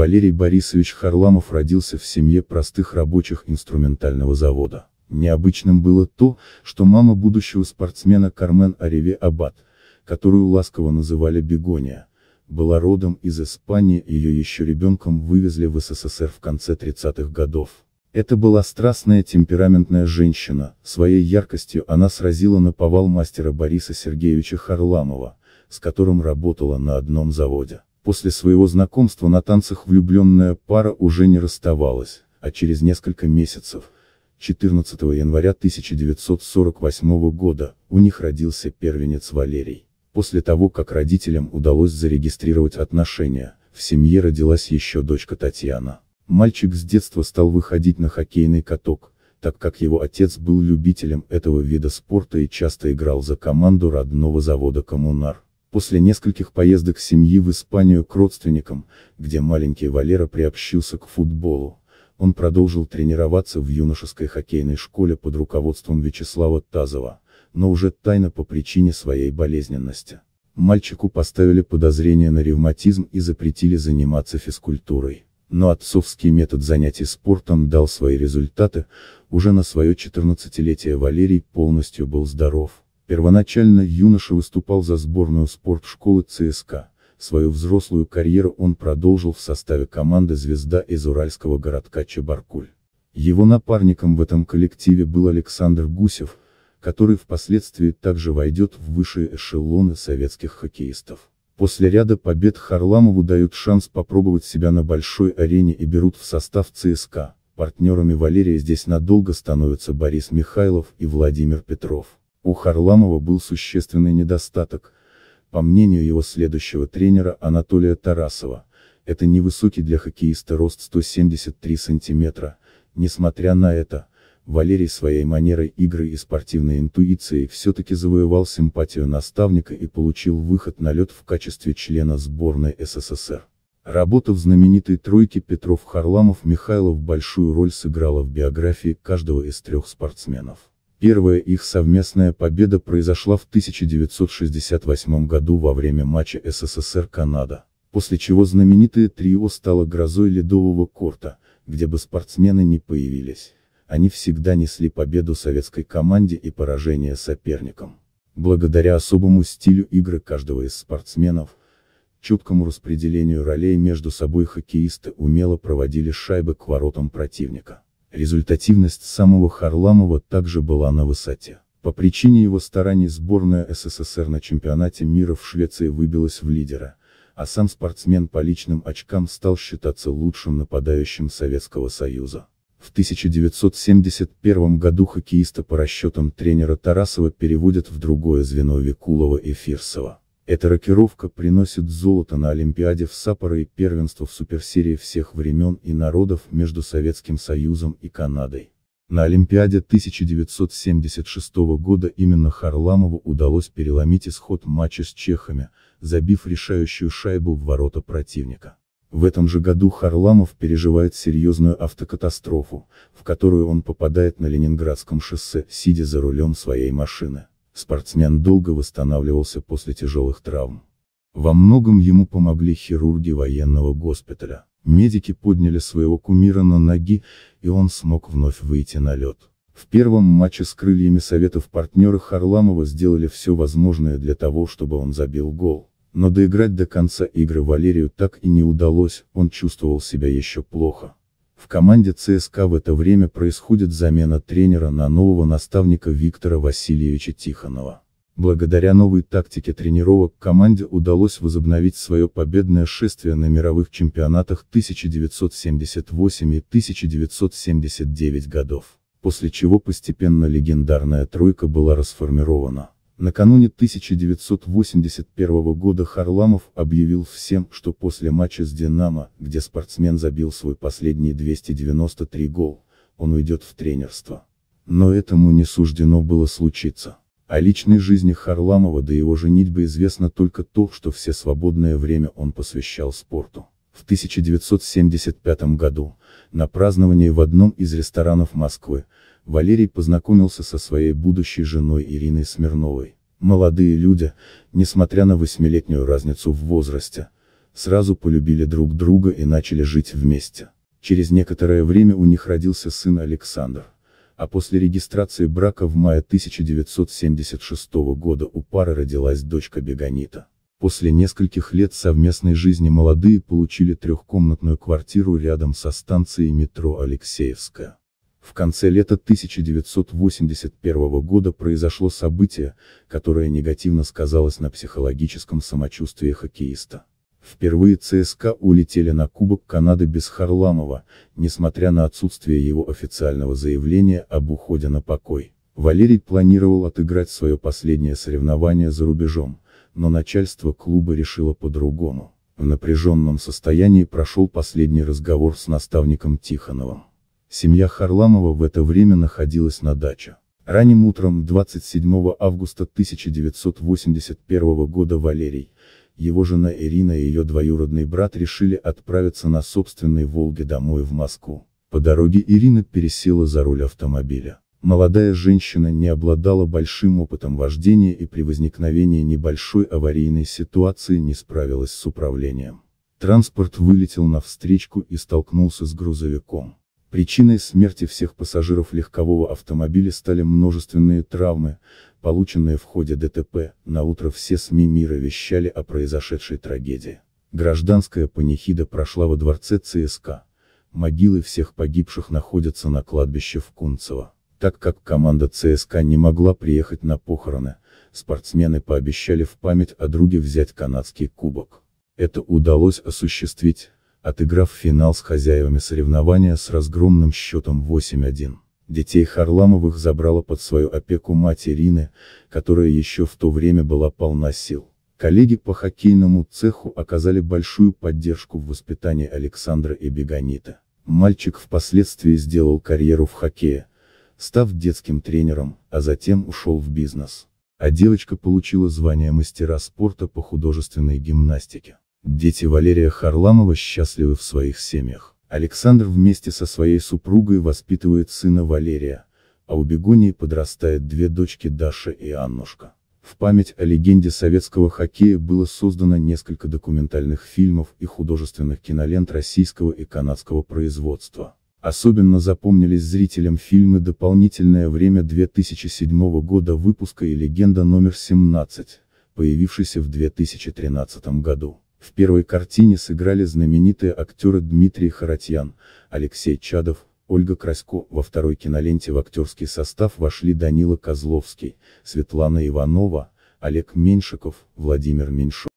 Валерий Борисович Харламов родился в семье простых рабочих инструментального завода. Необычным было то, что мама будущего спортсмена Кармен Ареве Абат, которую ласково называли Бегония, была родом из Испании, ее еще ребенком вывезли в СССР в конце 30-х годов. Это была страстная темпераментная женщина, своей яркостью она сразила на повал мастера Бориса Сергеевича Харламова, с которым работала на одном заводе. После своего знакомства на танцах влюбленная пара уже не расставалась, а через несколько месяцев, 14 января 1948 года, у них родился первенец Валерий. После того, как родителям удалось зарегистрировать отношения, в семье родилась еще дочка Татьяна. Мальчик с детства стал выходить на хоккейный каток, так как его отец был любителем этого вида спорта и часто играл за команду родного завода «Коммунар». После нескольких поездок семьи в Испанию к родственникам, где маленький Валера приобщился к футболу, он продолжил тренироваться в юношеской хоккейной школе под руководством Вячеслава Тазова, но уже тайно по причине своей болезненности. Мальчику поставили подозрение на ревматизм и запретили заниматься физкультурой. Но отцовский метод занятий спортом дал свои результаты, уже на свое 14-летие Валерий полностью был здоров. Первоначально юноша выступал за сборную спортшколы ЦСКА, свою взрослую карьеру он продолжил в составе команды «Звезда» из уральского городка Чебаркуль. Его напарником в этом коллективе был Александр Гусев, который впоследствии также войдет в высшие эшелоны советских хоккеистов. После ряда побед Харламову дают шанс попробовать себя на большой арене и берут в состав ЦСКА. Партнерами Валерия здесь надолго становятся Борис Михайлов и Владимир Петров. У Харламова был существенный недостаток. По мнению его следующего тренера Анатолия Тарасова, это невысокий для хоккеиста рост 173 сантиметра. Несмотря на это, Валерий своей манерой игры и спортивной интуицией все-таки завоевал симпатию наставника и получил выход на лед в качестве члена сборной СССР. Работа в знаменитой тройке Петров-Харламов-Михайлов большую роль сыграла в биографии каждого из трех спортсменов. Первая их совместная победа произошла в 1968 году во время матча СССР-Канада, после чего знаменитое трио стало грозой ледового корта, где бы спортсмены не появились, они всегда несли победу советской команде и поражение соперникам. Благодаря особому стилю игры каждого из спортсменов, чуткому распределению ролей между собой хоккеисты умело проводили шайбы к воротам противника. Результативность самого Харламова также была на высоте. По причине его стараний сборная СССР на чемпионате мира в Швеции выбилась в лидера, а сам спортсмен по личным очкам стал считаться лучшим нападающим Советского Союза. В 1971 году хоккеиста по расчетам тренера Тарасова переводят в другое звено Викулова и Фирсова. Эта рокировка приносит золото на Олимпиаде в Саппоро и первенство в суперсерии всех времен и народов между Советским Союзом и Канадой. На Олимпиаде 1976 года именно Харламову удалось переломить исход матча с чехами, забив решающую шайбу в ворота противника. В этом же году Харламов переживает серьезную автокатастрофу, в которую он попадает на Ленинградском шоссе, сидя за рулем своей машины. Спортсмен долго восстанавливался после тяжелых травм. Во многом ему помогли хирурги военного госпиталя. Медики подняли своего кумира на ноги, и он смог вновь выйти на лед. В первом матче с крыльями Советов партнеры Харламова сделали все возможное для того, чтобы он забил гол. Но доиграть до конца игры Валерию так и не удалось, он чувствовал себя еще плохо. В команде ЦСКА в это время происходит замена тренера на нового наставника Виктора Васильевича Тихонова. Благодаря новой тактике тренировок команде удалось возобновить свое победное шествие на мировых чемпионатах 1978 и 1979 годов, после чего постепенно легендарная тройка была расформирована. Накануне 1981 года Харламов объявил всем, что после матча с «Динамо», где спортсмен забил свой последний 293 гол, он уйдет в тренерство. Но этому не суждено было случиться. О личной жизни Харламова до его женитьбы известно только то, что все свободное время он посвящал спорту в 1975 году, на праздновании в одном из ресторанов Москвы, Валерий познакомился со своей будущей женой Ириной Смирновой. Молодые люди, несмотря на восьмилетнюю разницу в возрасте, сразу полюбили друг друга и начали жить вместе. Через некоторое время у них родился сын Александр. А после регистрации брака в мае 1976 года у пары родилась дочка Беганита. После нескольких лет совместной жизни молодые получили трехкомнатную квартиру рядом со станцией метро Алексеевская. В конце лета 1981 года произошло событие, которое негативно сказалось на психологическом самочувствии хоккеиста. Впервые ЦСКА улетели на Кубок Канады без Харламова, несмотря на отсутствие его официального заявления об уходе на покой. Валерий планировал отыграть свое последнее соревнование за рубежом, но начальство клуба решило по-другому. В напряженном состоянии прошел последний разговор с наставником Тихоновым. Семья Харламова в это время находилась на даче. Ранним утром 27 августа 1981 года Валерий, его жена Ирина и ее двоюродный брат решили отправиться на собственной «Волге» домой в Москву. По дороге Ирина пересела за руль автомобиля. Молодая женщина не обладала большим опытом вождения и при возникновении небольшой аварийной ситуации не справилась с управлением. Транспорт вылетел на встречку и столкнулся с грузовиком. Причиной смерти всех пассажиров легкового автомобиля стали множественные травмы, полученные в ходе ДТП, на утро все СМИ мира вещали о произошедшей трагедии. Гражданская панихида прошла во дворце ЦСК. Могилы всех погибших находятся на кладбище в Кунцево. Так как команда ЦСКА не могла приехать на похороны, спортсмены пообещали в память о друге взять канадский кубок. Это удалось осуществить, отыграв финал с хозяевами соревнования с разгромным счетом 8-1. Детей Харламовых забрала под свою опеку мать Ирины, которая еще в то время была полна сил. Коллеги по хоккейному цеху оказали большую поддержку в воспитании Александра и Бегонита. Мальчик впоследствии сделал карьеру в хоккее, став детским тренером, а затем ушел в бизнес. А девочка получила звание мастера спорта по художественной гимнастике. Дети Валерия Харламова счастливы в своих семьях. Александр вместе со своей супругой воспитывает сына Валерия, а у Бегонии подрастает две дочки Даша и Аннушка. В память о легенде советского хоккея было создано несколько документальных фильмов и художественных кинолент российского и канадского производства. Особенно запомнились зрителям фильмы «Дополнительное время» 2007 года выпуска и «Легенда номер 17», появившийся в 2013 году. В первой картине сыграли знаменитые актеры Дмитрий Харатьян, Алексей Чадов, Ольга Красько, во второй киноленте в актерский состав вошли Данила Козловский, Светлана Иванова, Олег Меньшиков, Владимир Меньшов.